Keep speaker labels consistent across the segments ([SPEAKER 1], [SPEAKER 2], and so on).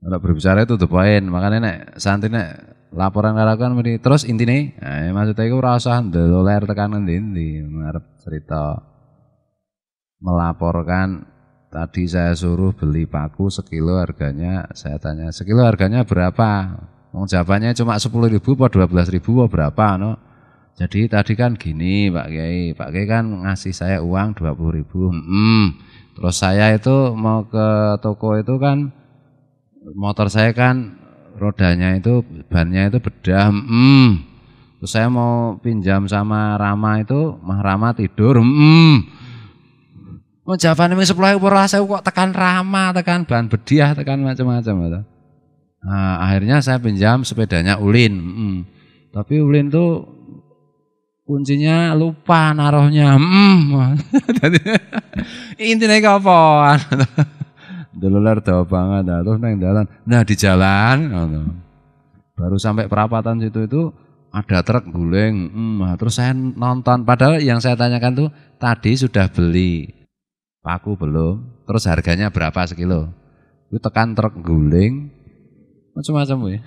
[SPEAKER 1] Kalau berbicara itu tuh poin makanya nek santri nek laporan karo kan terus intine, eh, maksudnya itu ora usah ndeloler tekan endi di ngarep cerita melaporkan tadi saya suruh beli paku sekilo harganya, saya tanya sekilo harganya berapa? Mau jawabannya cuma sepuluh ribu atau dua belas ribu atau berapa no? Jadi tadi kan gini Pak Kiai, Pak Kiai kan ngasih saya uang dua Mm -mm. Terus saya itu mau ke toko itu kan motor saya kan rodanya itu bannya itu bedah mm. terus saya mau pinjam sama Rama itu mah Rama tidur mm. Mau jawabannya ini sepuluh saya kok tekan Rama tekan ban bediah tekan macam-macam gitu. Nah, akhirnya saya pinjam sepedanya Ulin mm. tapi Ulin tuh kuncinya lupa naruhnya mm. intinya kapan dawa banget nah, terus neng jalan, Nah di jalan, gitu. baru sampai perapatan situ itu ada truk guling. Hmm, nah, terus saya nonton. Padahal yang saya tanyakan tuh tadi sudah beli paku belum. Terus harganya berapa sekilo? Itu tekan truk guling, macam-macam ya.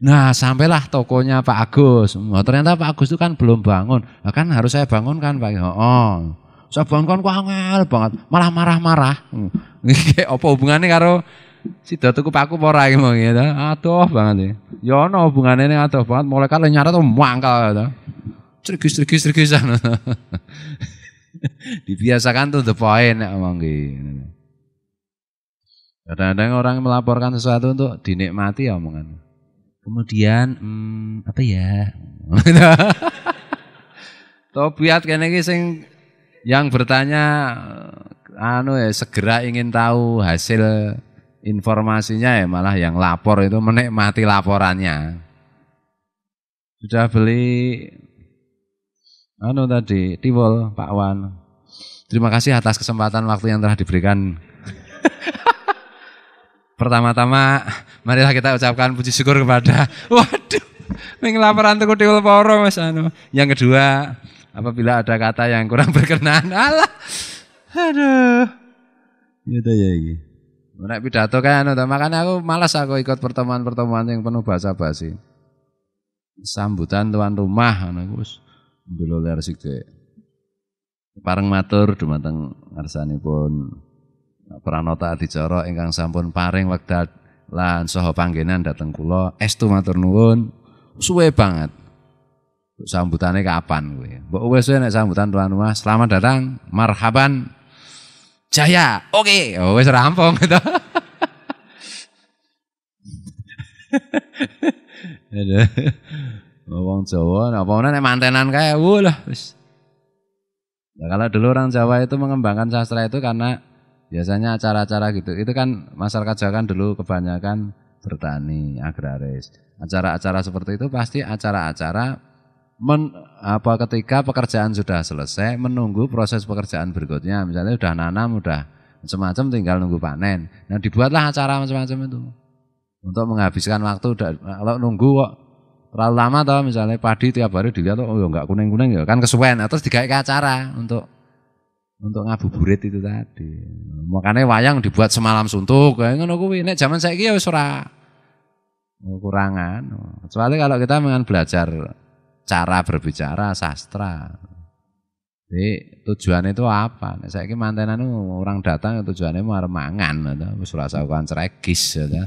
[SPEAKER 1] Nah sampailah tokonya Pak Agus. Oh, ternyata Pak Agus itu kan belum bangun. Nah, kan harus saya bangunkan kan Pak. Oh, saban kon ku banget, malah marah-marah. Hmm. Nggih, apa hubungannya karo sida tuku paku apa ora iki gitu. Ya, aduh banget ya. Ya ono hubungane ning aduh banget, mulai kalau nyarat mangkal gitu. Ya, Cergis-cergis-cergisan. Dibiasakan tuh the point nek omong Kadang-kadang orang melaporkan sesuatu untuk dinikmati ya omongan. Kemudian hmm, apa ya? Tobiat kene iki sing yang bertanya anu ya segera ingin tahu hasil informasinya ya malah yang lapor itu menikmati laporannya. Sudah beli anu tadi tiwol Pak Wan. Terima kasih atas kesempatan waktu yang telah diberikan. Pertama-tama marilah kita ucapkan puji syukur kepada waduh ning laporan tuku tiwol poro Mas anu. Yang kedua apabila ada kata yang kurang berkenan. Allah. Aduh. Gitu ya iki. Nek pidato kan anu makanya aku malas aku ikut pertemuan-pertemuan yang penuh bahasa basi. Sambutan tuan rumah anu wis ndeloler sithik. Parang matur dumateng ngarsanipun eh, pranata adicara ingkang sampun paring wekdal lan saha panggenan datang kulo, estu matur nuwun suwe banget sambutannya kapan gue mbok wes nek sambutan tuan rumah selamat datang marhaban jaya oke okay. Oh, wes rampung gitu Wong Jawa apa ora nek mantenan kayak wuh lah kalau dulu orang Jawa itu mengembangkan sastra itu karena biasanya acara-acara gitu. Itu kan masyarakat Jawa kan dulu kebanyakan bertani, agraris. Acara-acara seperti itu pasti acara-acara men, apa ketika pekerjaan sudah selesai menunggu proses pekerjaan berikutnya misalnya sudah nanam sudah macam-macam tinggal nunggu panen nah dibuatlah acara macam-macam itu untuk menghabiskan waktu kalau nunggu kok terlalu lama toh misalnya padi tiap hari dilihat oh ya nggak kuning kuning ya kan kesuwen nah, terus digawe acara untuk untuk ngabuburit itu tadi makanya wayang dibuat semalam suntuk kayak ngono kuwi nek zaman saiki ya wis kurangan kecuali kalau kita memang belajar cara berbicara sastra. Jadi tujuannya itu apa? Nah, saya mantenan orang datang tujuannya mau mangan, gitu. wis rasa kan ceregis. Gitu.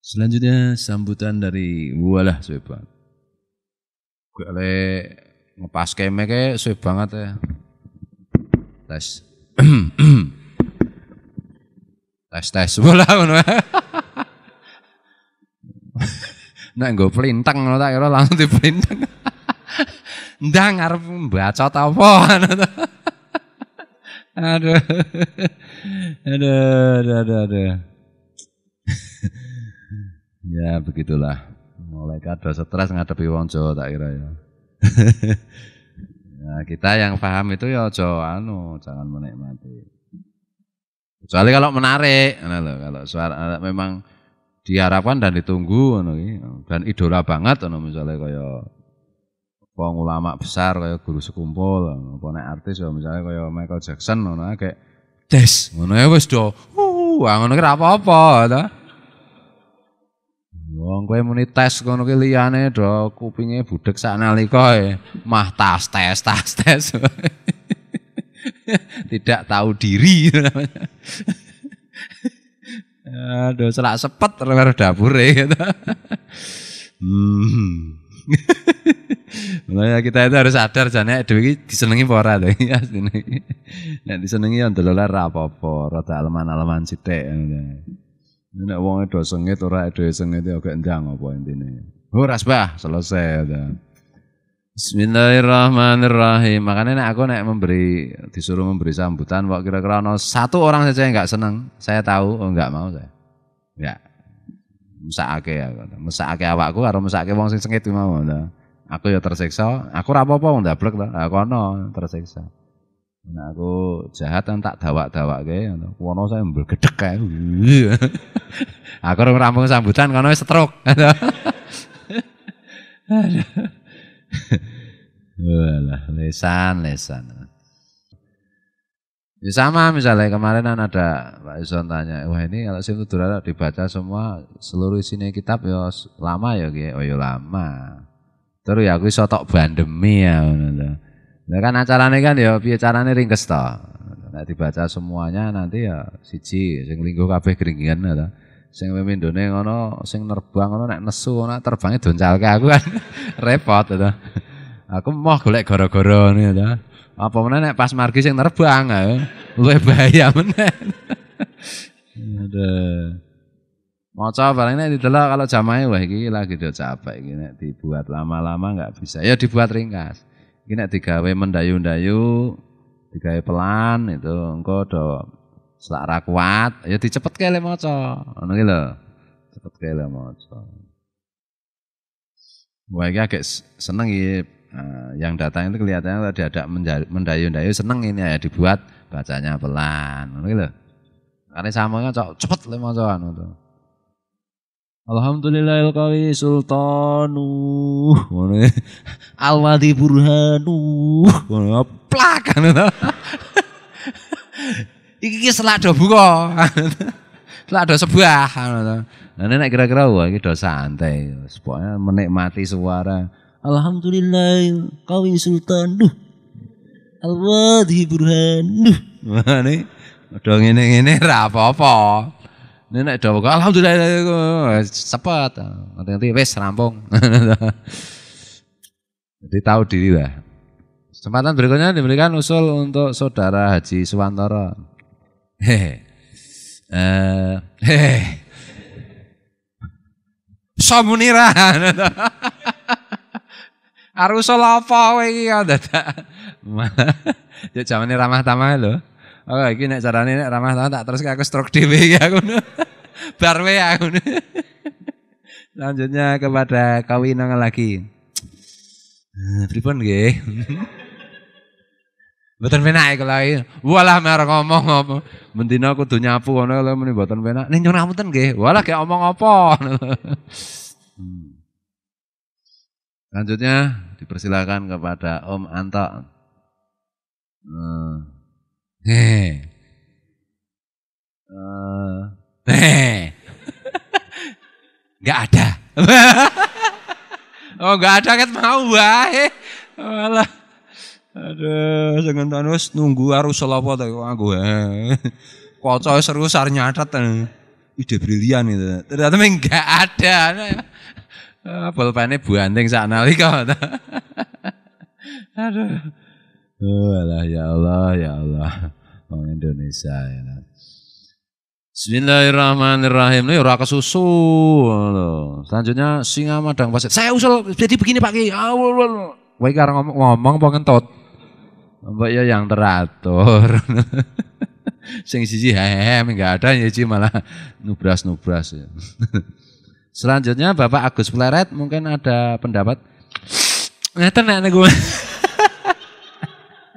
[SPEAKER 1] Selanjutnya sambutan dari walah banget. Gue le ngepas kemeke suwe banget ya. Tes. tes tes bola nek nggo plinteng ngono tak kira langsung plinteng. Ndang arep baca apa Aduh. Aduh, aduh, aduh, aduh. ya begitulah. Mulai do stres ngadepi wong Jawa tak kira ya. Nah, kita yang paham itu ya aja anu, jangan menikmati. Kecuali kalau menarik, kalau suara memang diharapkan dan ditunggu dan idola banget misalnya kaya apa ulama besar kaya guru sekumpul apa artis ya misalnya kaya Michael Jackson ngono kayak des ngono ya wis do wah, uh, ngono ki apa-apa ta Wong kowe muni tes ngono ki liyane do kupinge budek sak nalika e. mah tas tes tas tes tidak tahu diri Aduh, selak sepet karo dapur ya. Gitu. hmm. kita itu harus sadar jane dhewe iki disenengi apa ora to. Iya, Nek disenengi ya ndelok ora apa-apa, rada aleman-aleman sithik. Nek wong do sengit ora itu sengit ya gak ndang apa intine. Ora sebah selesai. Gitu. Bismillahirrahmanirrahim. Makanya nek aku nek memberi disuruh memberi sambutan, kok kira-kira no satu orang saja yang nggak seneng. saya tahu oh nggak mau saya. Ya. Mesakake ya, mesakake awakku karo mesakake wong sing sengit mau. Aku ya tersiksa, aku ora apa-apa wong lah. aku no tersiksa. Nah, aku jahat kan tak dawak-dawak ke, kono saya gedek kayak. aku rampung sambutan, kono stroke. Walah, lesan, lesan. Ya sama misalnya kemarin kan ada Pak Ison tanya, wah ini kalau itu Tudara dibaca semua seluruh isinya kitab ya lama ya gitu, oh ya lama. Terus ya aku iso tok bandemi ya ngono Nah kan acaranya kan ya piye carane ringkes to. Nek dibaca semuanya nanti ya siji sing linggo kabeh keringin. ada. Ya sing pemindone ngono sing nerbang ngono nek nesu ngono terbange doncalke aku kan repot to. Gitu. Aku mau golek gara-gara ngene to. Gitu. Apa meneh nek pas margi sing nerbang ya kan? luwe bahaya meneh. Aduh. Maca paling nek didelok kalau jamae wah iki lagi do capek iki nek dibuat lama-lama nggak bisa. Ya dibuat ringkas. Iki nek digawe mendayu-ndayu, digawe pelan itu engko do setelah ra kuat, ya dicepetke le maca. Ngono ki lho. Cepetke le maca. gua ini agak seneng ya. yang datang itu kelihatannya tadi ada mendayu-dayu seneng ini ya dibuat bacanya pelan. Ngono ki lho. Karena sama cok cepet le maca anu to. Alhamdulillahil qawi sultanu. Ngono Alwadi burhanu. Ngono plak anu iki ki do buka. selado sebuah. Nah, kira-kira wah iki dosa santai, pokoknya menikmati suara. Alhamdulillah kawin sultan. Duh. Al-Wadhi Burhan. Duh. ini do ngene-ngene ra apa-apa. Nek do alhamdulillah cepat, Nanti wis rampung. Jadi tahu diri lah. Kesempatan berikutnya diberikan usul untuk saudara Haji Suwantoro. Hehe. Eh, hehe. Samuniran. apa iki Ya jamane ramah tamah lho. Oh iki nek carane nek ramah tamah tak terus aku stroke dhewe iki aku. Barwe ya, aku. Selanjutnya kepada kawinangan lagi. Eh, pripun nggih? Mboten penak iku lho. Walah mer ngomong apa. Mendina kudu nyapu ngono lho meni mboten penak. Ning nyuwun ngapunten nggih. Walah gak omong apa. Selanjutnya hmm. dipersilakan kepada Om Anto. Hmm. Heh. Uh, eh. heh. Enggak ada. oh, enggak ada kan mau wae. Walah. Aduh, jangan terus nunggu arus selapa to aku. Eh. Kocok seru sar nyatet. Eh. Ide brilian itu. Ternyata enggak ada. Pulpennya eh, buanting saat nalika. Aduh. Oh, Allah, ya Allah, ya Allah. Orang Indonesia ya. Bismillahirrahmanirrahim. Ini susu susu. Selanjutnya singa madang pasir. Saya usul jadi begini Pak awal woi kara ngomong ngomong apa ngentot. Mbak ya yang teratur. Sing sisi hehem enggak ada ya Ci malah nubras-nubras ya. Selanjutnya Bapak Agus Pleret mungkin ada pendapat. Ngeten nek gue.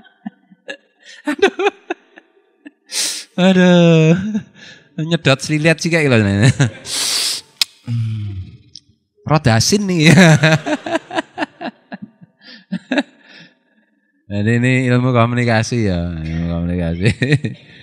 [SPEAKER 1] Aduh. Aduh. Nyedot selilet sih kayak gitu. Rodasin nih. Hmm. Jadi ini ilmu komunikasi ya, ilmu komunikasi.